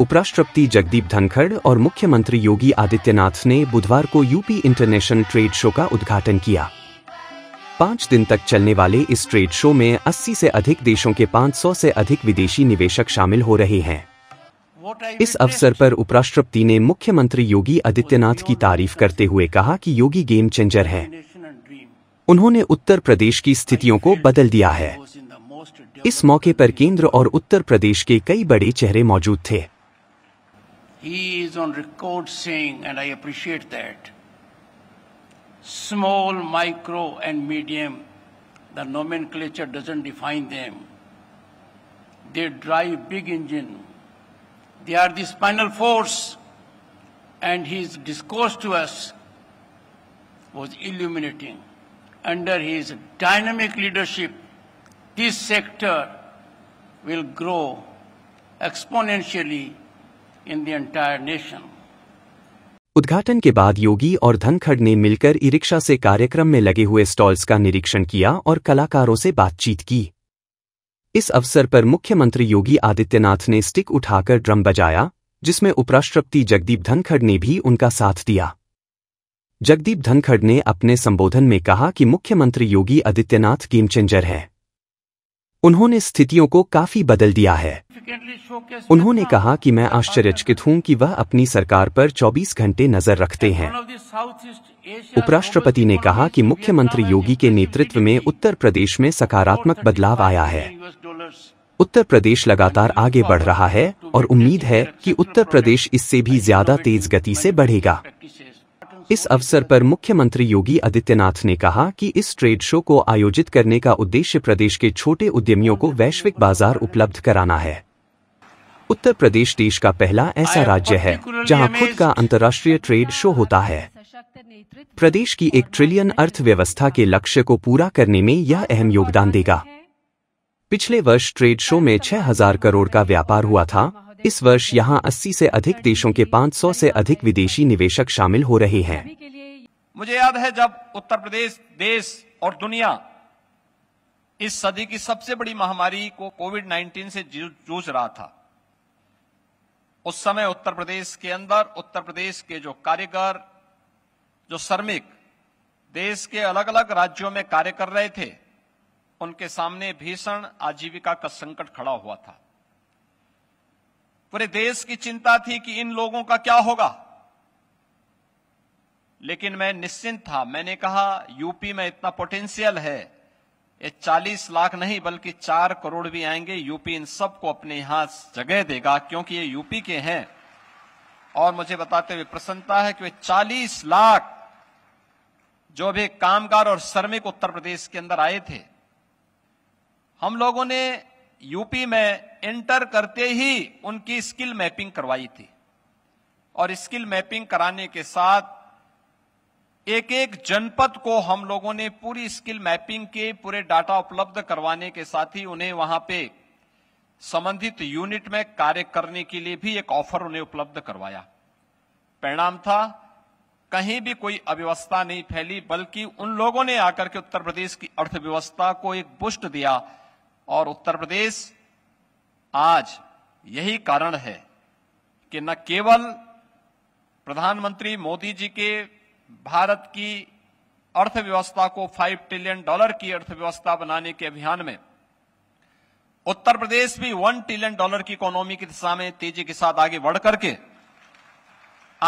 उपराष्ट्रपति जगदीप धनखड़ और मुख्यमंत्री योगी आदित्यनाथ ने बुधवार को यूपी इंटरनेशनल ट्रेड शो का उद्घाटन किया पांच दिन तक चलने वाले इस ट्रेड शो में 80 से अधिक देशों के 500 से अधिक विदेशी निवेशक शामिल हो रहे हैं इस अवसर पर उपराष्ट्रपति ने मुख्यमंत्री योगी आदित्यनाथ की तारीफ करते हुए कहा कि योगी गेम चेंजर है उन्होंने उत्तर प्रदेश की स्थितियों को बदल दिया है इस मौके पर केंद्र और उत्तर प्रदेश के कई बड़े चेहरे मौजूद थे He is on record saying, and I appreciate that, small, micro, and medium, the nomenclature doesn't define them. They drive big engine. They are the spinal force. And his discourse to us was illuminating. Under his dynamic leadership, this sector will grow exponentially in the entire उद्घाटन के बाद योगी और धनखड़ ने मिलकर e rickshaw से कार्यक्रम में लगे हुए स्टॉल्स का निरीक्षण किया और कलाकारों से बातचीत की इस अवसर पर मुख्यमंत्री योगी आदित्यनाथ ने स्टिक उठाकर ड्रम बजाया जिसमें उपराष्ट्रपति जगदीप धनखड़ ने भी उनका साथ दिया जगदीप धनखड़ ने अपने संबोधन में कहा कि मुख्यमंत्री योगी आदित्यनाथ गेम चेंजर है उन्होंने स्थितियों को काफी बदल दिया है उन्होंने कहा कि मैं आश्चर्यचकित हूं कि वह अपनी सरकार पर 24 घंटे नजर रखते हैं उपराष्ट्रपति ने कहा कि मुख्यमंत्री योगी के नेतृत्व में उत्तर प्रदेश में सकारात्मक बदलाव आया है उत्तर प्रदेश लगातार आगे बढ़ रहा है और उम्मीद है कि उत्तर प्रदेश इससे भी ज्यादा तेज गति से बढ़ेगा इस अवसर पर मुख्यमंत्री योगी आदित्यनाथ ने कहा कि इस ट्रेड शो को आयोजित करने का उद्देश्य प्रदेश के छोटे उद्यमियों को वैश्विक बाजार उपलब्ध कराना है उत्तर प्रदेश देश का पहला ऐसा राज्य है जहां खुद का अंतर्राष्ट्रीय ट्रेड शो होता है प्रदेश की एक ट्रिलियन अर्थव्यवस्था के लक्ष्य को पूरा करने में यह अहम योगदान देगा पिछले वर्ष ट्रेड शो में 6000 करोड़ का व्यापार हुआ था इस वर्ष यहां 80 से अधिक देशों के 500 से अधिक विदेशी निवेशक शामिल हो रहे हैं मुझे याद है जब उत्तर प्रदेश देश और दुनिया इस सदी की सबसे बड़ी महामारी को कोविड 19 से जूझ रहा था उस समय उत्तर प्रदेश के अंदर उत्तर प्रदेश के जो कारीगर जो श्रमिक देश के अलग अलग राज्यों में कार्य कर रहे थे उनके सामने भीषण आजीविका का संकट खड़ा हुआ था पूरे देश की चिंता थी कि इन लोगों का क्या होगा लेकिन मैं निश्चिंत था मैंने कहा यूपी में इतना पोटेंशियल है ये 40 लाख नहीं बल्कि 4 करोड़ भी आएंगे यूपी इन सबको अपने यहां जगह देगा क्योंकि ये यूपी के हैं और मुझे बताते हुए प्रसन्नता है कि वे 40 लाख जो भी कामगार और श्रमिक उत्तर प्रदेश के अंदर आए थे हम लोगों ने यूपी में एंटर करते ही उनकी स्किल मैपिंग करवाई थी और स्किल मैपिंग कराने के साथ एक एक जनपद को हम लोगों ने पूरी स्किल मैपिंग के पूरे डाटा उपलब्ध करवाने के साथ ही उन्हें वहां पे संबंधित यूनिट में कार्य करने के लिए भी एक ऑफर उन्हें उपलब्ध करवाया परिणाम था कहीं भी कोई अव्यवस्था नहीं फैली बल्कि उन लोगों ने आकर के उत्तर प्रदेश की अर्थव्यवस्था को एक बुस्ट दिया और उत्तर प्रदेश आज यही कारण है कि न केवल प्रधानमंत्री मोदी जी के भारत की अर्थव्यवस्था को 5 ट्रिलियन डॉलर की अर्थव्यवस्था बनाने के अभियान में उत्तर प्रदेश भी 1 ट्रिलियन डॉलर की इकोनॉमी की दिशा में तेजी के साथ आगे बढ़ करके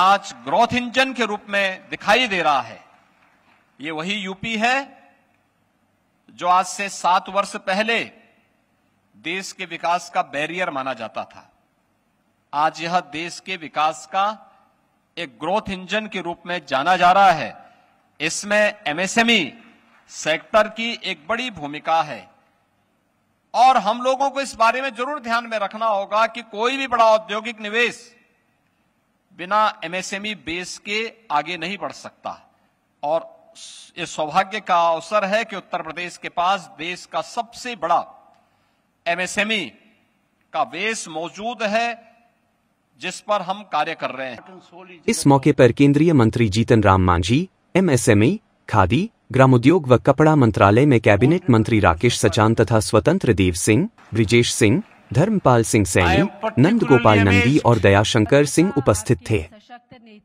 आज ग्रोथ इंजन के रूप में दिखाई दे रहा है ये वही यूपी है जो आज से सात वर्ष पहले देश के विकास का बैरियर माना जाता था आज यह देश के विकास का एक ग्रोथ इंजन के रूप में जाना जा रहा है इसमें एमएसएमई सेक्टर e की एक बड़ी भूमिका है और हम लोगों को इस बारे में जरूर ध्यान में रखना होगा कि कोई भी बड़ा औद्योगिक निवेश बिना एमएसएमई बेस e के आगे नहीं बढ़ सकता और यह सौभाग्य का अवसर है कि उत्तर प्रदेश के पास देश का सबसे बड़ा एमएसएमई e का बेस मौजूद है जिस पर हम कार्य कर रहे हैं इस मौके पर केंद्रीय मंत्री जीतन राम मांझी एमएसएमई e, खादी ग्रामोद्योग व कपड़ा मंत्रालय में कैबिनेट मंत्री राकेश सचान तथा स्वतंत्र देव सिंह ब्रिजेश सिंह धर्मपाल सिंह सैनी नंद गोपाल नंदी और दयाशंकर सिंह उपस्थित थे